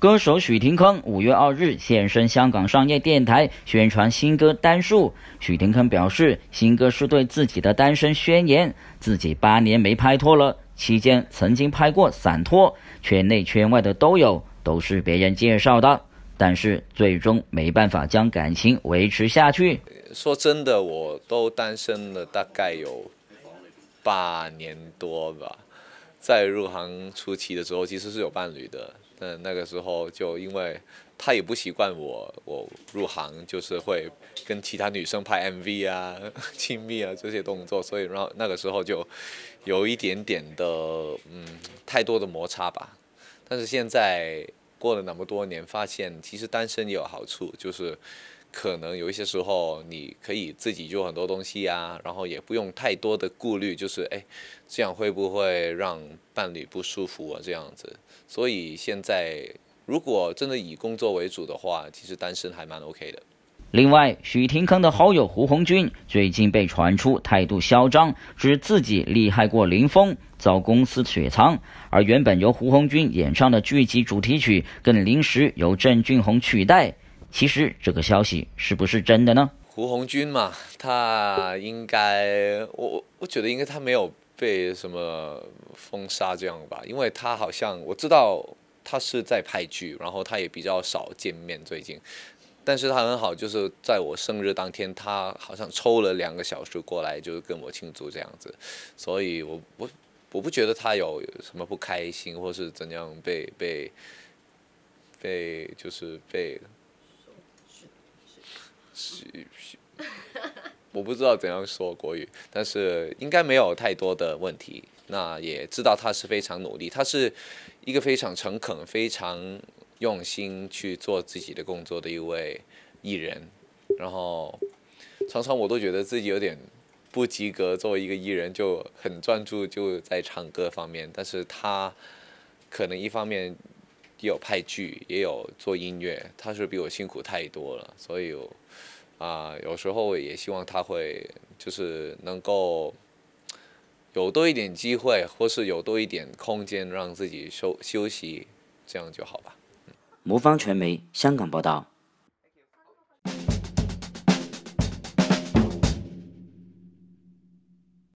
歌手许廷铿五月二日现身香港商业电台宣传新歌单数。许廷铿表示，新歌是对自己的单身宣言。自己八年没拍拖了，期间曾经拍过散拖，圈内圈外的都有，都是别人介绍的，但是最终没办法将感情维持下去。说真的，我都单身了大概有八年多吧，在入行初期的时候其实是有伴侣的。嗯，那个时候就因为，他也不习惯我，我入行就是会跟其他女生拍 MV 啊、亲密啊这些动作，所以然后那个时候就有一点点的嗯太多的摩擦吧。但是现在过了那么多年，发现其实单身也有好处，就是。可能有一些时候，你可以自己做很多东西啊，然后也不用太多的顾虑，就是哎，这样会不会让伴侣不舒服啊？这样子，所以现在如果真的以工作为主的话，其实单身还蛮 OK 的。另外，许廷铿的好友胡红军最近被传出态度嚣张，指自己厉害过林峰，遭公司雪藏，而原本由胡红军演唱的剧集主题曲，更临时由郑俊红取代。其实这个消息是不是真的呢？胡红军嘛，他应该，我我觉得应该他没有被什么封杀这样吧，因为他好像我知道他是在拍剧，然后他也比较少见面最近，但是他很好，就是在我生日当天，他好像抽了两个小时过来就是跟我庆祝这样子，所以我不我不觉得他有什么不开心或是怎样被被被就是被。我不知道怎样说国语，但是应该没有太多的问题。那也知道他是非常努力，他是一个非常诚恳、非常用心去做自己的工作的一位艺人。然后，常常我都觉得自己有点不及格。作为一个艺人，就很专注就在唱歌方面，但是他可能一方面有拍剧，也有做音乐。他是比我辛苦太多了，所以。啊，有时候也希望他会就是能够有多一点机会，或是有多一点空间，让自己休休息，这样就好吧。魔方传媒香港报道。